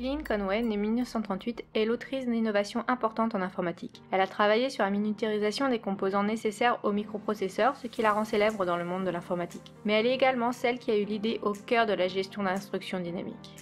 Lynn Conway, née 1938, est l'autrice d'innovations importantes en informatique. Elle a travaillé sur la miniaturisation des composants nécessaires aux microprocesseurs, ce qui la rend célèbre dans le monde de l'informatique. Mais elle est également celle qui a eu l'idée au cœur de la gestion d'instructions dynamiques.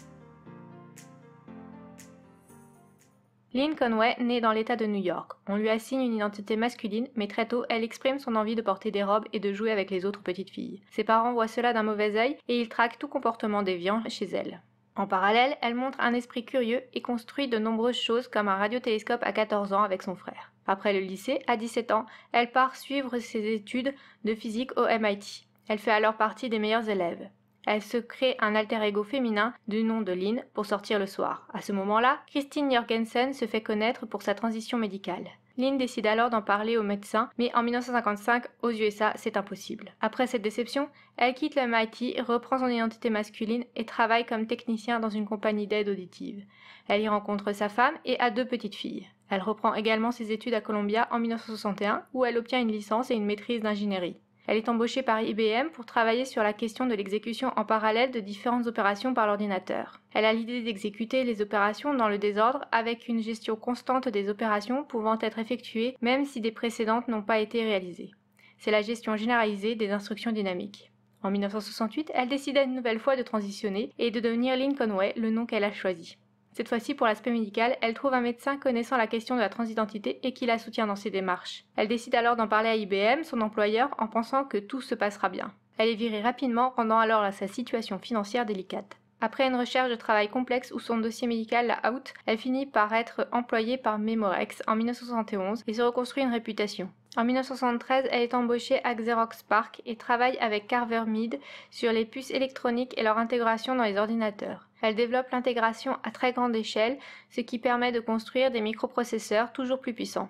Lynn Conway naît dans l'État de New York. On lui assigne une identité masculine, mais très tôt, elle exprime son envie de porter des robes et de jouer avec les autres petites filles. Ses parents voient cela d'un mauvais œil et ils traquent tout comportement déviant chez elle. En parallèle, elle montre un esprit curieux et construit de nombreuses choses comme un radiotélescope à 14 ans avec son frère. Après le lycée, à 17 ans, elle part suivre ses études de physique au MIT. Elle fait alors partie des meilleurs élèves elle se crée un alter ego féminin du nom de Lynn pour sortir le soir. À ce moment-là, Christine Jorgensen se fait connaître pour sa transition médicale. Lynn décide alors d'en parler au médecin, mais en 1955, aux USA, c'est impossible. Après cette déception, elle quitte le MIT, reprend son identité masculine et travaille comme technicien dans une compagnie d'aide auditive. Elle y rencontre sa femme et a deux petites filles. Elle reprend également ses études à Columbia en 1961, où elle obtient une licence et une maîtrise d'ingénierie. Elle est embauchée par IBM pour travailler sur la question de l'exécution en parallèle de différentes opérations par l'ordinateur. Elle a l'idée d'exécuter les opérations dans le désordre avec une gestion constante des opérations pouvant être effectuées même si des précédentes n'ont pas été réalisées. C'est la gestion généralisée des instructions dynamiques. En 1968, elle décida une nouvelle fois de transitionner et de devenir Lynn Conway, le nom qu'elle a choisi. Cette fois-ci, pour l'aspect médical, elle trouve un médecin connaissant la question de la transidentité et qui la soutient dans ses démarches. Elle décide alors d'en parler à IBM, son employeur, en pensant que tout se passera bien. Elle est virée rapidement, rendant alors à sa situation financière délicate. Après une recherche de travail complexe où son dossier médical la out, elle finit par être employée par Memorex en 1971 et se reconstruit une réputation. En 1973, elle est embauchée à Xerox Park et travaille avec Carver Mead sur les puces électroniques et leur intégration dans les ordinateurs. Elle développe l'intégration à très grande échelle, ce qui permet de construire des microprocesseurs toujours plus puissants.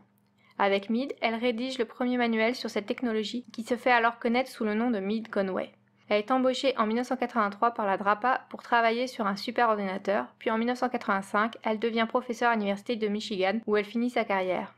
Avec Mead, elle rédige le premier manuel sur cette technologie qui se fait alors connaître sous le nom de Mead Conway. Elle est embauchée en 1983 par la DRAPA pour travailler sur un superordinateur, puis en 1985, elle devient professeure à l'Université de Michigan où elle finit sa carrière.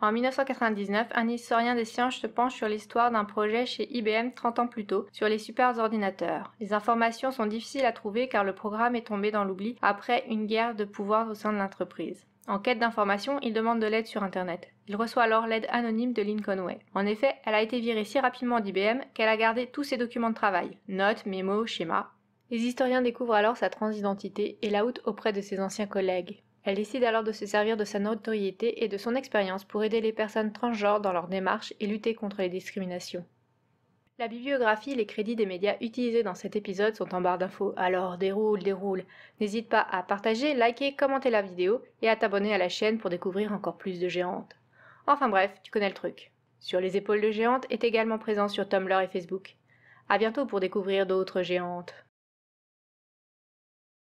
En 1999, un historien des sciences se penche sur l'histoire d'un projet chez IBM 30 ans plus tôt sur les superordinateurs. Les informations sont difficiles à trouver car le programme est tombé dans l'oubli après une guerre de pouvoir au sein de l'entreprise. En quête d'informations, il demande de l'aide sur Internet. Il reçoit alors l'aide anonyme de Lynn Conway. En effet, elle a été virée si rapidement d'IBM qu'elle a gardé tous ses documents de travail, notes, mémo, schémas. Les historiens découvrent alors sa transidentité et la auprès de ses anciens collègues. Elle décide alors de se servir de sa notoriété et de son expérience pour aider les personnes transgenres dans leur démarche et lutter contre les discriminations. La bibliographie et les crédits des médias utilisés dans cet épisode sont en barre d'infos, alors déroule, déroule. N'hésite pas à partager, liker, commenter la vidéo et à t'abonner à la chaîne pour découvrir encore plus de géantes. Enfin bref, tu connais le truc. Sur les épaules de géantes est également présent sur Tumblr et Facebook. À bientôt pour découvrir d'autres géantes.